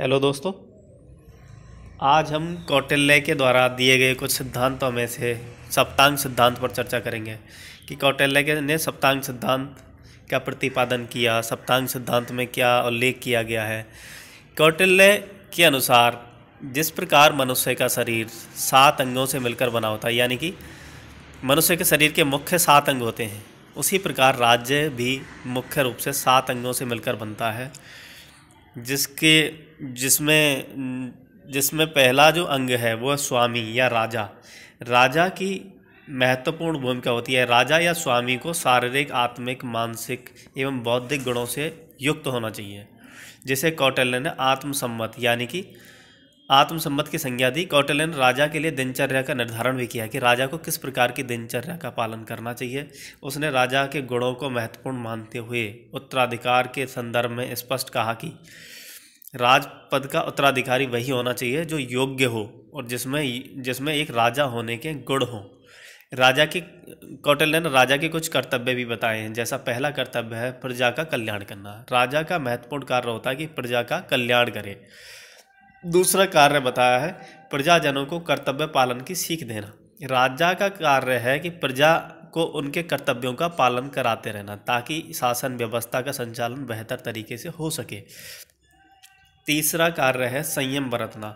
hello दोस्तों आज हम कौटिल्य के द्वारा दिए गए कुछ सिद्धांतों में से सप्तांग सिद्धांत पर चर्चा करेंगे कि कौटिल्य के ने सप्तांग सिद्धांत का प्रतिपादन किया सप्तांग सिद्धांत में क्या उल्लेख किया गया है कौटिल्य के अनुसार जिस प्रकार मनुष्य का शरीर सात अंगों से मिलकर बना होता है यानी कि मनुष्य के शरीर के मुख्य सात अंग होते हैं उसी प्रकार राज्य भी मुख्य रूप से सात अंगों से मिलकर बनता है जिसके जिसमें जिसमें पहला जो अंग है वो है स्वामी या राजा राजा की महत्वपूर्ण भूमिका होती है राजा या स्वामी को शारीरिक आत्मिक मानसिक एवं बौद्धिक गुणों से युक्त होना चाहिए जिसे कौटल्य ने आत्मसम्मत यानी कि आत्मसम्मत की संज्ञा दी कौटल्य ने राजा के लिए दिनचर्या का निर्धारण भी किया कि राजा को किस प्रकार की दिनचर्या का पालन करना चाहिए उसने राजा के गुणों को महत्वपूर्ण मानते हुए उत्तराधिकार के संदर्भ में स्पष्ट कहा कि राजपद का उत्तराधिकारी वही होना चाहिए जो योग्य हो और जिसमें जिसमें एक राजा होने के गुण हों राजा के कौटल्य ने राजा के कुछ कर्तव्य भी बताए हैं जैसा पहला कर्तव्य है प्रजा का कल्याण करना राजा का महत्वपूर्ण कार्य होता है कि प्रजा का कल्याण करे दूसरा कार्य बताया है प्रजाजनों को कर्तव्य पालन की सीख देना राजा का कार्य है कि प्रजा को उनके कर्तव्यों का पालन कराते रहना ताकि शासन व्यवस्था का संचालन बेहतर तरीके से हो सके तीसरा कार्य है संयम बरतना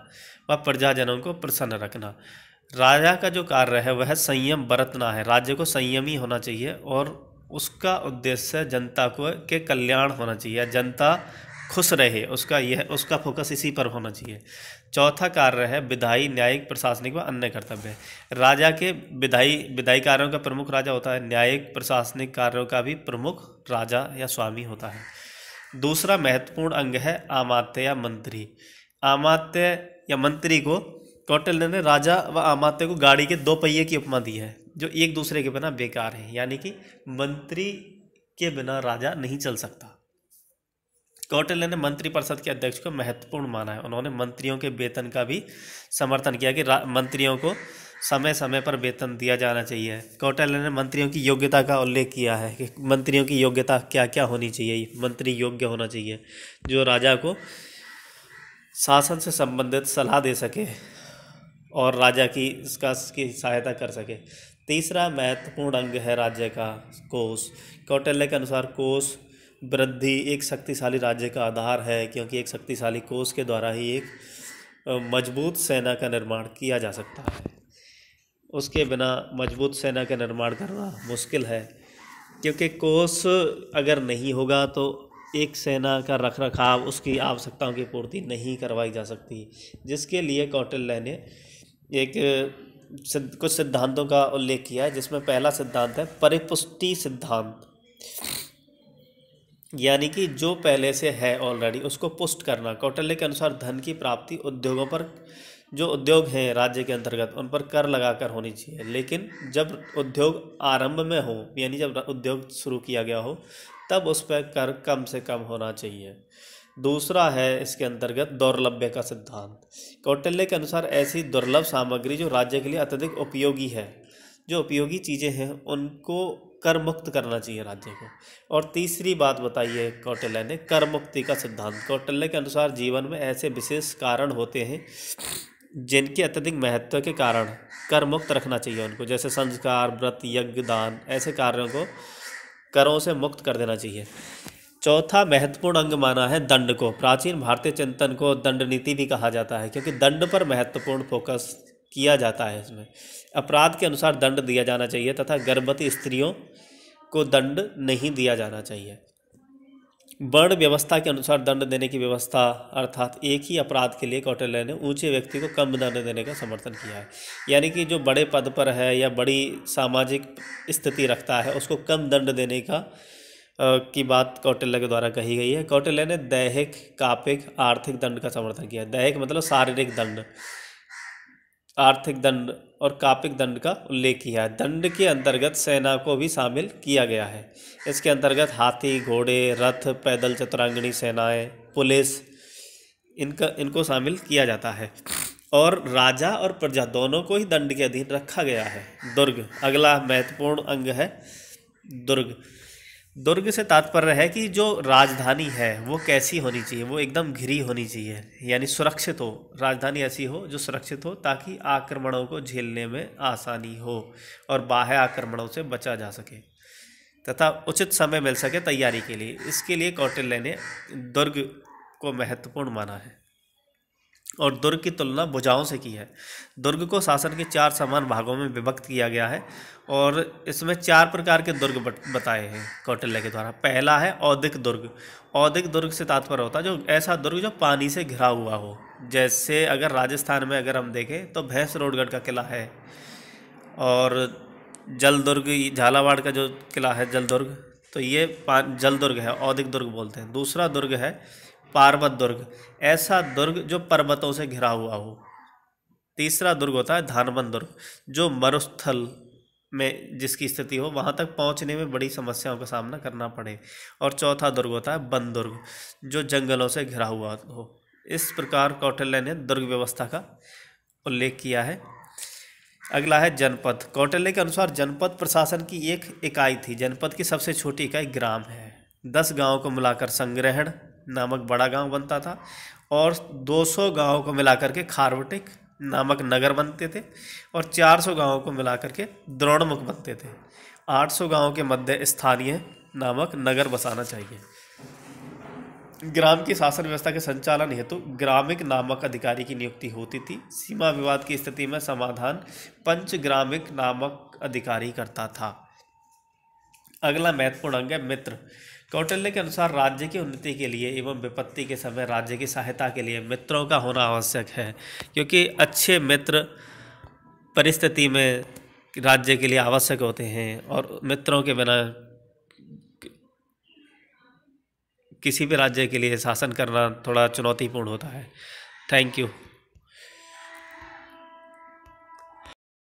व प्रजाजनों को प्रसन्न रखना राजा का जो कार्य है वह संयम बरतना है राज्य को संयमी होना चाहिए और उसका उद्देश्य जनता को के कल्याण होना चाहिए जनता खुश रहे उसका यह उसका फोकस इसी पर होना चाहिए चौथा कार्य है विधायी न्यायिक प्रशासनिक व अन्य कर्तव्य राजा के विधायी विधायी कार्यों का प्रमुख राजा होता है न्यायिक प्रशासनिक कार्यों का भी प्रमुख राजा या स्वामी होता है दूसरा महत्वपूर्ण अंग है आमात्य या मंत्री आमात्य या मंत्री को टोटल ने राजा व आमात्य को गाड़ी के दो पहिए की उपमा दी है जो एक दूसरे के बिना बेकार है यानी कि मंत्री के बिना राजा नहीं चल सकता कौटिल्य ने मंत्री परिषद के अध्यक्ष को महत्वपूर्ण माना है उन्होंने मंत्रियों के वेतन का भी समर्थन किया कि मंत्रियों को समय समय पर वेतन दिया जाना चाहिए कौटिल्य ने मंत्रियों की योग्यता का उल्लेख किया है कि मंत्रियों की योग्यता क्या क्या होनी चाहिए मंत्री योग्य होना चाहिए जो राजा को शासन से संबंधित सलाह दे सके और राजा की इसका की सहायता कर सके तीसरा महत्वपूर्ण अंग है राज्य का कोष कौटल्य के अनुसार कोष वृद्धि एक शक्तिशाली राज्य का आधार है क्योंकि एक शक्तिशाली कोष के द्वारा ही एक मजबूत सेना का निर्माण किया जा सकता है उसके बिना मजबूत सेना का निर्माण करना मुश्किल है क्योंकि कोष अगर नहीं होगा तो एक सेना का रख रखाव उसकी आवश्यकताओं की पूर्ति नहीं करवाई जा सकती जिसके लिए कौटिल्य ने एक कुछ सिद्धांतों का उल्लेख किया है जिसमें पहला सिद्धांत है परिपुष्टि सिद्धांत यानी कि जो पहले से है ऑलरेडी उसको पुष्ट करना कौटल्य के अनुसार धन की प्राप्ति उद्योगों पर जो उद्योग हैं राज्य के अंतर्गत उन पर कर लगाकर होनी चाहिए लेकिन जब उद्योग आरंभ में हो यानी जब उद्योग शुरू किया गया हो तब उस पर कर कम से कम होना चाहिए दूसरा है इसके अंतर्गत दौर्लभ्य का सिद्धांत कौटल्य के अनुसार ऐसी दुर्लभ सामग्री जो राज्य के लिए अत्यधिक उपयोगी है जो उपयोगी चीज़ें हैं उनको कर मुक्त करना चाहिए राज्य को और तीसरी बात बताइए कौटल्य ने कर मुक्ति का सिद्धांत कौटल्य के अनुसार जीवन में ऐसे विशेष कारण होते हैं जिनके अत्यधिक महत्व के कारण कर मुक्त रखना चाहिए उनको जैसे संस्कार व्रत यज्ञ दान ऐसे कार्यों को करों से मुक्त कर देना चाहिए चौथा महत्वपूर्ण अंग माना है दंड को प्राचीन भारतीय चिंतन को दंड नीति भी कहा जाता है क्योंकि दंड पर महत्वपूर्ण फोकस किया जाता है इसमें अपराध के अनुसार दंड दिया जाना चाहिए तथा गर्भवती स्त्रियों को दंड नहीं दिया जाना चाहिए वर्ण व्यवस्था के अनुसार दंड देने की व्यवस्था अर्थात एक ही अपराध के लिए कौटल्य ने ऊंचे व्यक्ति को कम दंड देने का समर्थन किया है यानी कि जो बड़े पद पर है या बड़ी सामाजिक स्थिति रखता है उसको कम दंड देने का आ, की बात कौटल्य के द्वारा कही गई है कौटल्य ने दैहिक कापिक आर्थिक दंड का समर्थन किया दैहिक मतलब शारीरिक दंड आर्थिक दंड और कापिक दंड का उल्लेख किया है दंड के अंतर्गत सेना को भी शामिल किया गया है इसके अंतर्गत हाथी घोड़े रथ पैदल चतुरांगणी सेनाएं पुलिस इनका इनको शामिल किया जाता है और राजा और प्रजा दोनों को ही दंड के अधीन रखा गया है दुर्ग अगला महत्वपूर्ण अंग है दुर्ग दुर्ग से तात्पर्य है कि जो राजधानी है वो कैसी होनी चाहिए वो एकदम घिरी होनी चाहिए यानी सुरक्षित हो राजधानी ऐसी हो जो सुरक्षित हो ताकि आक्रमणों को झेलने में आसानी हो और बाह्य आक्रमणों से बचा जा सके तथा उचित समय मिल सके तैयारी के लिए इसके लिए कौटिल्य ने दुर्ग को महत्वपूर्ण माना है और दुर्ग की तुलना भुजाओं से की है दुर्ग को शासन के चार समान भागों में विभक्त किया गया है और इसमें चार प्रकार के दुर्ग बताए हैं कौटिल्य के द्वारा पहला है औधिक दुर्ग औदिक दुर्ग से तात्पर्य होता है जो ऐसा दुर्ग जो पानी से घिरा हुआ हो जैसे अगर राजस्थान में अगर हम देखें तो भैंस रोडगढ़ का किला है और जल दुर्ग झालावाड़ का जो किला है जल दुर्ग तो ये जल दुर्ग है औदिक दुर्ग बोलते हैं दूसरा दुर्ग है पार्वत दुर्ग ऐसा दुर्ग जो पर्वतों से घिरा हुआ हो तीसरा दुर्ग होता है धानवन दुर्ग जो मरुस्थल में जिसकी स्थिति हो वहाँ तक पहुँचने में बड़ी समस्याओं का सामना करना पड़े और चौथा दुर्ग होता है बंद दुर्ग जो जंगलों से घिरा हुआ हो इस प्रकार कौटल्य ने दुर्ग व्यवस्था का उल्लेख किया है अगला है जनपद कौटल्य के अनुसार जनपद प्रशासन की एक इकाई थी जनपद की सबसे छोटी इकाई ग्राम है दस गांवों को मिलाकर संग्रहण नामक बड़ा गांव बनता था और 200 गांवों को मिलाकर के खारवटिक नामक नगर बनते थे और 400 गांवों को मिलाकर के द्रोणमुख बनते थे 800 गांवों के मध्य स्थानीय नामक नगर बसाना चाहिए ग्राम की शासन व्यवस्था के संचालन हेतु तो ग्रामिक नामक अधिकारी की नियुक्ति होती थी सीमा विवाद की स्थिति में समाधान पंच ग्रामिक नामक अधिकारी करता था अगला महत्वपूर्ण अंग है मित्र कौटल्य के अनुसार राज्य की उन्नति के लिए एवं विपत्ति के समय राज्य की सहायता के लिए मित्रों का होना आवश्यक है क्योंकि अच्छे मित्र परिस्थिति में राज्य के लिए आवश्यक होते हैं और मित्रों के बिना किसी भी राज्य के लिए शासन करना थोड़ा चुनौतीपूर्ण होता है थैंक यू